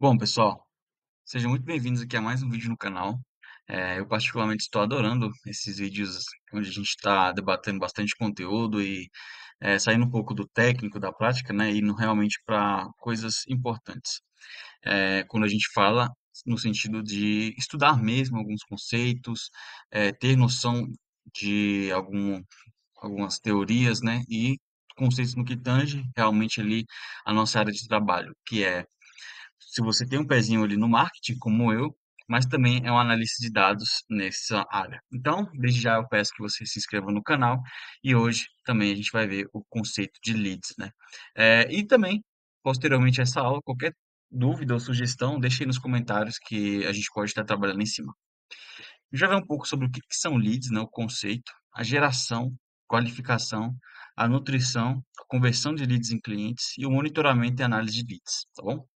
Bom, pessoal, sejam muito bem-vindos aqui a mais um vídeo no canal. É, eu particularmente estou adorando esses vídeos onde a gente está debatendo bastante conteúdo e é, saindo um pouco do técnico, da prática, né, e indo realmente para coisas importantes. É, quando a gente fala no sentido de estudar mesmo alguns conceitos, é, ter noção de algum, algumas teorias, né, e conceitos no que tange realmente ali a nossa área de trabalho, que é se você tem um pezinho ali no marketing, como eu, mas também é um analista de dados nessa área. Então, desde já eu peço que você se inscreva no canal e hoje também a gente vai ver o conceito de leads, né? É, e também, posteriormente a essa aula, qualquer dúvida ou sugestão, deixe aí nos comentários que a gente pode estar trabalhando em cima. Já ver um pouco sobre o que, que são leads, né, o conceito, a geração, qualificação, a nutrição, a conversão de leads em clientes e o monitoramento e análise de leads, tá bom?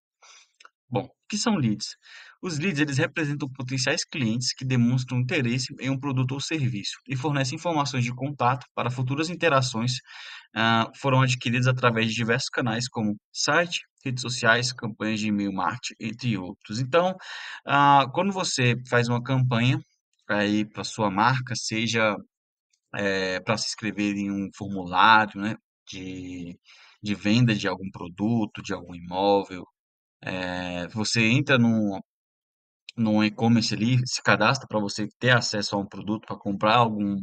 Bom, o que são leads? Os leads eles representam potenciais clientes que demonstram interesse em um produto ou serviço e fornecem informações de contato para futuras interações. Ah, foram adquiridos através de diversos canais, como site, redes sociais, campanhas de e-mail marketing, entre outros. Então, ah, quando você faz uma campanha para sua marca, seja é, para se inscrever em um formulário né, de, de venda de algum produto, de algum imóvel, é, você entra num, num e-commerce ali, se cadastra para você ter acesso a um produto, para comprar algum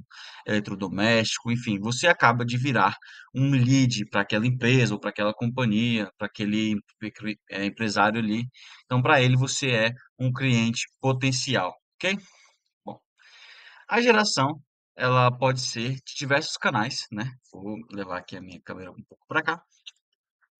eletrodoméstico, enfim, você acaba de virar um lead para aquela empresa ou para aquela companhia, para aquele é, empresário ali. Então, para ele, você é um cliente potencial, ok? Bom, a geração ela pode ser de diversos canais, né? Vou levar aqui a minha câmera um pouco para cá.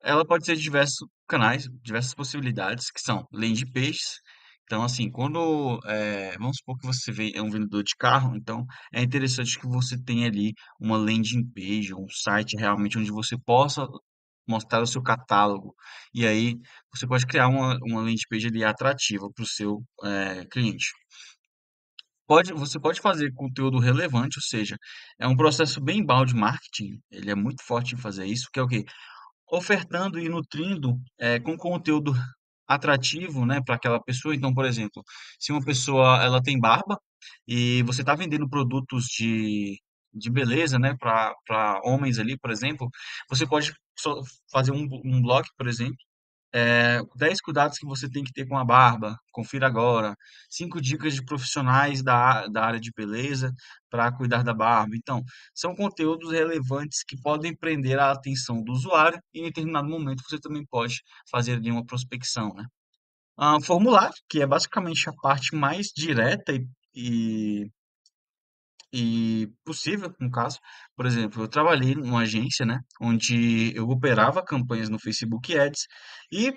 Ela pode ser de diversos canais, diversas possibilidades, que são landing pages. Então, assim, quando é, vamos supor que você é um vendedor de carro, então é interessante que você tenha ali uma landing page, um site realmente onde você possa mostrar o seu catálogo. E aí você pode criar uma, uma landing page ali atrativa para o seu é, cliente. Pode, você pode fazer conteúdo relevante, ou seja, é um processo bem balde marketing, ele é muito forte em fazer isso, que é o quê? ofertando e nutrindo é, com conteúdo atrativo, né, para aquela pessoa. Então, por exemplo, se uma pessoa ela tem barba e você está vendendo produtos de, de beleza, né, para homens ali, por exemplo, você pode fazer um, um blog, por exemplo, é, eh, 10 cuidados que você tem que ter com a barba, confira agora. 5 dicas de profissionais da, da área de beleza para cuidar da barba. Então, são conteúdos relevantes que podem prender a atenção do usuário e em determinado momento você também pode fazer ali uma prospecção, né? Um formulário, que é basicamente a parte mais direta e, e e possível, no caso. Por exemplo, eu trabalhei numa agência, né, onde eu operava campanhas no Facebook Ads e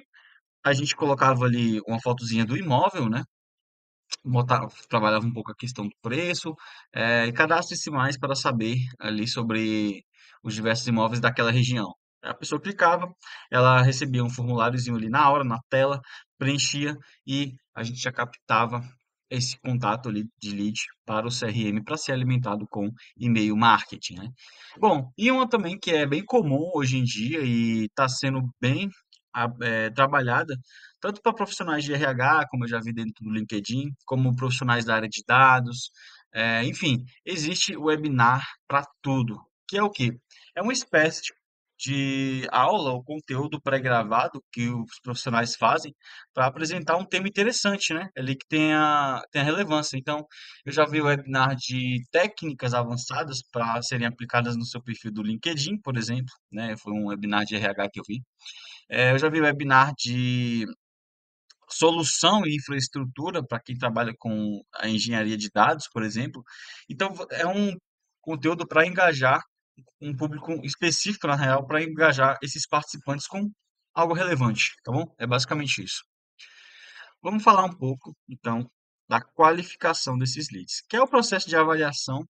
a gente colocava ali uma fotozinha do imóvel, né? Botava, trabalhava um pouco a questão do preço, é, e cadastre-se mais para saber ali sobre os diversos imóveis daquela região. A pessoa clicava, ela recebia um formuláriozinho ali na hora, na tela, preenchia e a gente já captava esse contato ali de lead para o CRM para ser alimentado com e-mail marketing. Né? Bom, e uma também que é bem comum hoje em dia e está sendo bem ah, é, trabalhada, tanto para profissionais de RH, como eu já vi dentro do LinkedIn, como profissionais da área de dados. É, enfim, existe webinar para tudo, que é o que? É uma espécie de de aula ou conteúdo pré-gravado que os profissionais fazem para apresentar um tema interessante, né? Ali que tenha, tenha relevância. Então, eu já vi webinar de técnicas avançadas para serem aplicadas no seu perfil do LinkedIn, por exemplo, né? Foi um webinar de RH que eu vi. É, eu já vi webinar de solução e infraestrutura para quem trabalha com a engenharia de dados, por exemplo. Então, é um conteúdo para engajar um público específico, na real, para engajar esses participantes com algo relevante, tá bom? É basicamente isso. Vamos falar um pouco, então, da qualificação desses leads, que é o processo de avaliação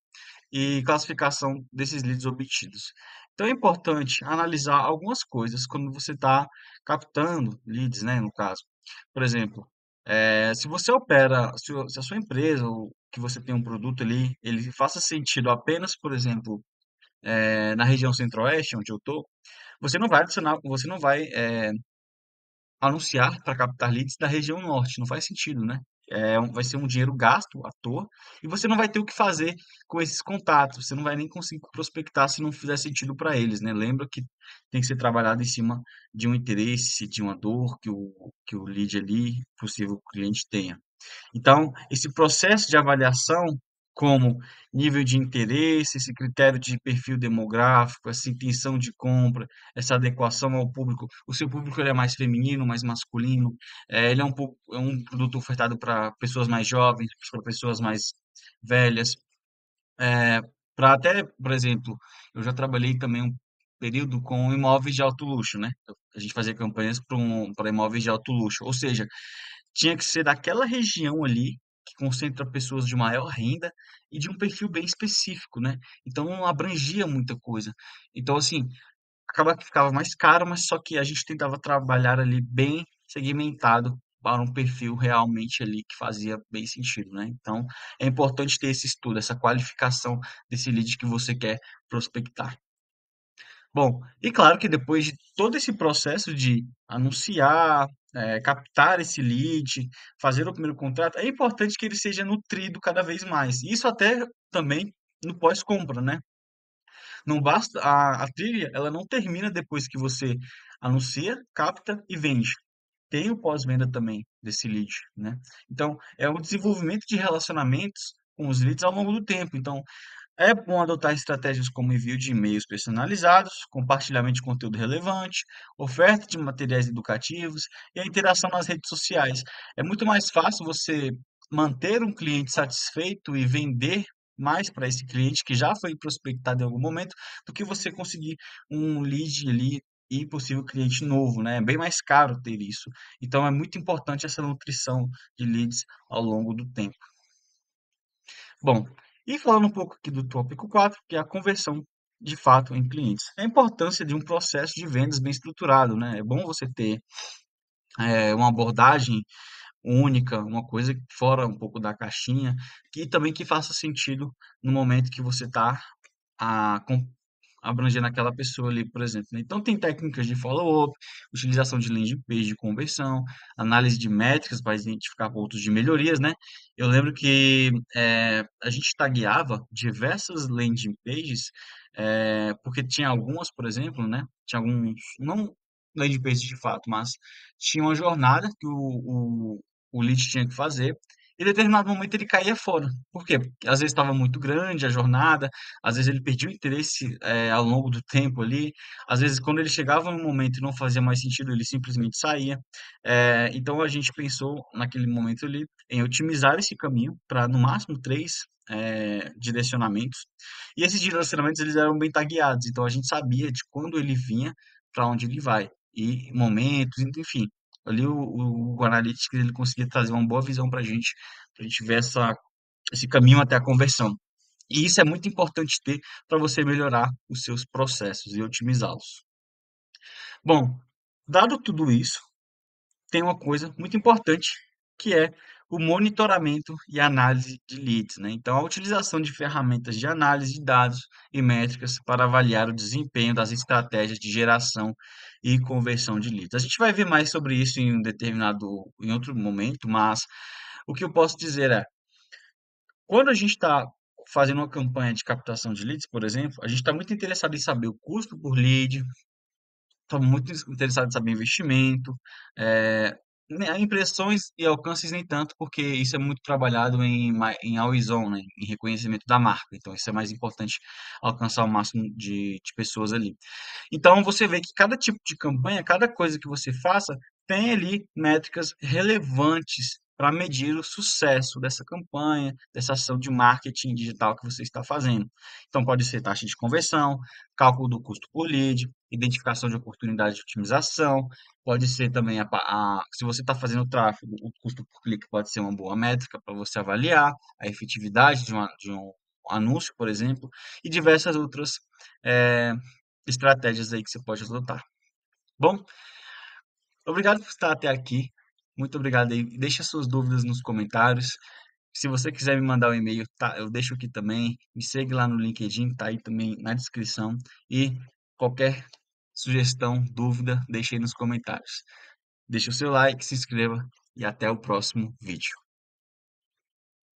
e classificação desses leads obtidos. Então é importante analisar algumas coisas quando você está captando leads, né, no caso. Por exemplo, é, se você opera, se a sua empresa ou que você tem um produto ali, ele faça sentido apenas, por exemplo, é, na região centro-oeste, onde eu estou, você não vai adicionar, você não vai é, anunciar para captar leads da região norte, não faz sentido, né? É, vai ser um dinheiro gasto à toa e você não vai ter o que fazer com esses contatos, você não vai nem conseguir prospectar se não fizer sentido para eles, né? Lembra que tem que ser trabalhado em cima de um interesse, de uma dor que o, que o lead ali, possível cliente, tenha. Então, esse processo de avaliação como nível de interesse, esse critério de perfil demográfico, essa intenção de compra, essa adequação ao público. O seu público ele é mais feminino, mais masculino, é, ele é um, é um produto ofertado para pessoas mais jovens, para pessoas mais velhas. É, para até, por exemplo, eu já trabalhei também um período com imóveis de alto luxo, né? A gente fazia campanhas para um, imóveis de alto luxo, ou seja, tinha que ser daquela região ali que concentra pessoas de maior renda e de um perfil bem específico, né? Então não abrangia muita coisa. Então, assim, acaba que ficava mais caro, mas só que a gente tentava trabalhar ali bem segmentado para um perfil realmente ali que fazia bem sentido, né? Então, é importante ter esse estudo, essa qualificação desse lead que você quer prospectar. Bom, e claro que depois de todo esse processo de anunciar, é, captar esse lead, fazer o primeiro contrato, é importante que ele seja nutrido cada vez mais. Isso até também no pós-compra, né? Não basta a, a trilha, ela não termina depois que você anuncia, capta e vende. Tem o pós-venda também desse lead, né? Então, é o desenvolvimento de relacionamentos com os leads ao longo do tempo. Então, é bom adotar estratégias como envio de e-mails personalizados, compartilhamento de conteúdo relevante, oferta de materiais educativos e a interação nas redes sociais. É muito mais fácil você manter um cliente satisfeito e vender mais para esse cliente que já foi prospectado em algum momento do que você conseguir um lead ali e possível cliente novo, né? É bem mais caro ter isso. Então é muito importante essa nutrição de leads ao longo do tempo. Bom, e falando um pouco aqui do tópico 4, que é a conversão de fato em clientes. A importância de um processo de vendas bem estruturado, né? É bom você ter é, uma abordagem única, uma coisa fora um pouco da caixinha, que também que faça sentido no momento que você está ah, abrangendo aquela pessoa ali, por exemplo. Né? Então, tem técnicas de follow-up, utilização de landing page de conversão, análise de métricas para identificar pontos de melhorias, né? Eu lembro que é, a gente tagueava diversas landing pages, é, porque tinha algumas, por exemplo, né? Tinha alguns, não landing pages de fato, mas tinha uma jornada que o, o, o lead tinha que fazer, em determinado momento ele caía fora. Por quê? Porque às vezes estava muito grande a jornada, às vezes ele perdia o interesse é, ao longo do tempo ali, às vezes quando ele chegava no momento e não fazia mais sentido, ele simplesmente saía. É, então a gente pensou naquele momento ali em otimizar esse caminho para no máximo três é, direcionamentos. E esses direcionamentos eles eram bem tagueados, então a gente sabia de quando ele vinha para onde ele vai e momentos, enfim ali o, o Google Analytics ele conseguia trazer uma boa visão para a gente, para a gente ver essa, esse caminho até a conversão. E isso é muito importante ter para você melhorar os seus processos e otimizá-los. Bom, dado tudo isso, tem uma coisa muito importante que é o monitoramento e análise de leads. Né? Então, a utilização de ferramentas de análise de dados e métricas para avaliar o desempenho das estratégias de geração e conversão de leads. A gente vai ver mais sobre isso em um determinado, em outro momento, mas o que eu posso dizer é, quando a gente está fazendo uma campanha de captação de leads, por exemplo, a gente está muito interessado em saber o custo por lead, estamos tá muito interessados em saber investimento, é, né, impressões e alcances nem tanto, porque isso é muito trabalhado em, em always on, né, em reconhecimento da marca. Então, isso é mais importante alcançar o máximo de, de pessoas ali. Então, você vê que cada tipo de campanha, cada coisa que você faça, tem ali métricas relevantes para medir o sucesso dessa campanha, dessa ação de marketing digital que você está fazendo. Então, pode ser taxa de conversão, cálculo do custo por lead, identificação de oportunidades de otimização, pode ser também, a, a se você está fazendo tráfego, o custo por clique pode ser uma boa métrica para você avaliar a efetividade de, uma, de, um anúncio, por exemplo, e diversas outras é, estratégias aí que você pode adotar. Bom, obrigado por estar até aqui. Muito obrigado aí. Deixe as suas dúvidas nos comentários. Se você quiser me mandar um e-mail, tá, eu deixo aqui também. Me segue lá no LinkedIn, tá aí também na descrição. E qualquer sugestão, dúvida, deixe aí nos comentários. Deixe o seu like, se inscreva e até o próximo vídeo.